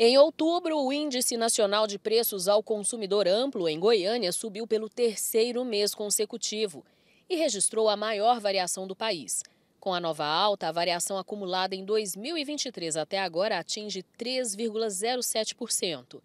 Em outubro, o Índice Nacional de Preços ao Consumidor Amplo em Goiânia subiu pelo terceiro mês consecutivo e registrou a maior variação do país. Com a nova alta, a variação acumulada em 2023 até agora atinge 3,07%.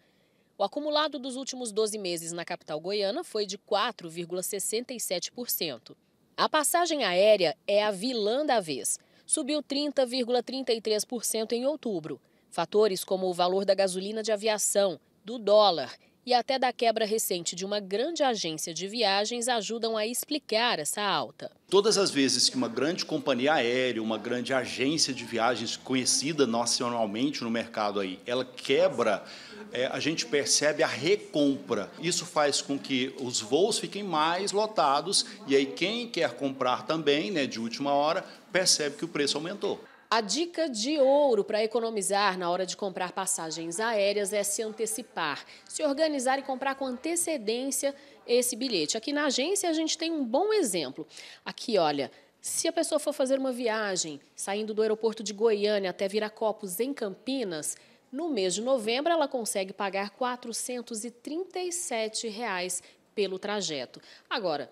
O acumulado dos últimos 12 meses na capital goiana foi de 4,67%. A passagem aérea é a vilã da vez. Subiu 30,33% em outubro Fatores como o valor da gasolina de aviação, do dólar e até da quebra recente de uma grande agência de viagens ajudam a explicar essa alta. Todas as vezes que uma grande companhia aérea, uma grande agência de viagens conhecida nacionalmente no mercado aí, ela quebra, é, a gente percebe a recompra. Isso faz com que os voos fiquem mais lotados e aí quem quer comprar também, né, de última hora, percebe que o preço aumentou. A dica de ouro para economizar na hora de comprar passagens aéreas é se antecipar, se organizar e comprar com antecedência esse bilhete. Aqui na agência a gente tem um bom exemplo. Aqui, olha, se a pessoa for fazer uma viagem saindo do aeroporto de Goiânia até Viracopos, em Campinas, no mês de novembro ela consegue pagar R$ 437 reais pelo trajeto. Agora,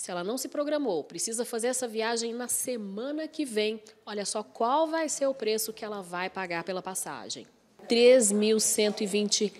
se ela não se programou, precisa fazer essa viagem na semana que vem. Olha só qual vai ser o preço que ela vai pagar pela passagem. R$ 3.120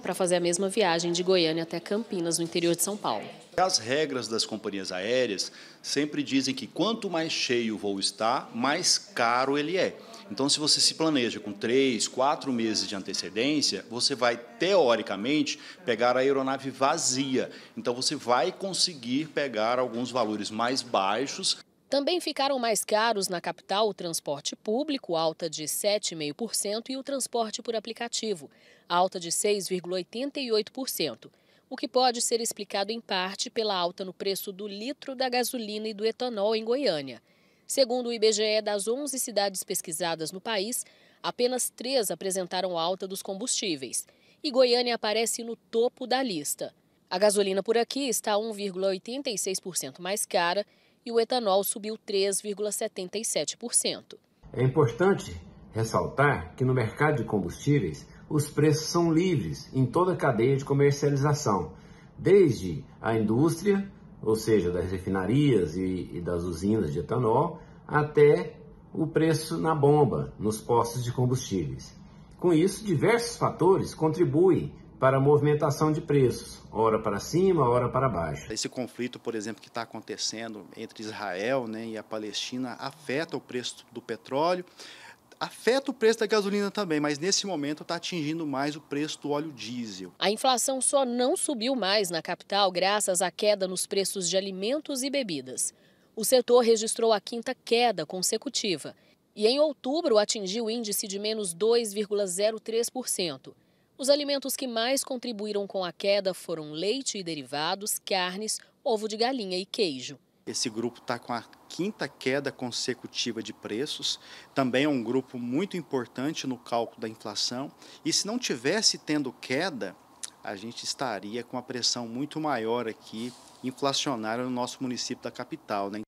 para fazer a mesma viagem de Goiânia até Campinas, no interior de São Paulo. As regras das companhias aéreas sempre dizem que quanto mais cheio o voo está, mais caro ele é. Então, se você se planeja com três, quatro meses de antecedência, você vai, teoricamente, pegar a aeronave vazia. Então, você vai conseguir pegar alguns valores mais baixos. Também ficaram mais caros na capital o transporte público, alta de 7,5%, e o transporte por aplicativo, alta de 6,88%, o que pode ser explicado em parte pela alta no preço do litro da gasolina e do etanol em Goiânia. Segundo o IBGE, das 11 cidades pesquisadas no país, apenas três apresentaram alta dos combustíveis. E Goiânia aparece no topo da lista. A gasolina por aqui está 1,86% mais cara e o etanol subiu 3,77%. É importante ressaltar que no mercado de combustíveis os preços são livres em toda a cadeia de comercialização, desde a indústria ou seja, das refinarias e, e das usinas de etanol, até o preço na bomba, nos postos de combustíveis. Com isso, diversos fatores contribuem para a movimentação de preços, hora para cima, hora para baixo. Esse conflito, por exemplo, que está acontecendo entre Israel né, e a Palestina afeta o preço do petróleo, afeta o preço da gasolina também, mas nesse momento está atingindo mais o preço do óleo diesel. A inflação só não subiu mais na capital graças à queda nos preços de alimentos e bebidas. O setor registrou a quinta queda consecutiva e em outubro atingiu o índice de menos 2,03%. Os alimentos que mais contribuíram com a queda foram leite e derivados, carnes, ovo de galinha e queijo. Esse grupo está com a quinta queda consecutiva de preços. Também é um grupo muito importante no cálculo da inflação. E se não tivesse tendo queda, a gente estaria com uma pressão muito maior aqui inflacionária no nosso município da capital. Né?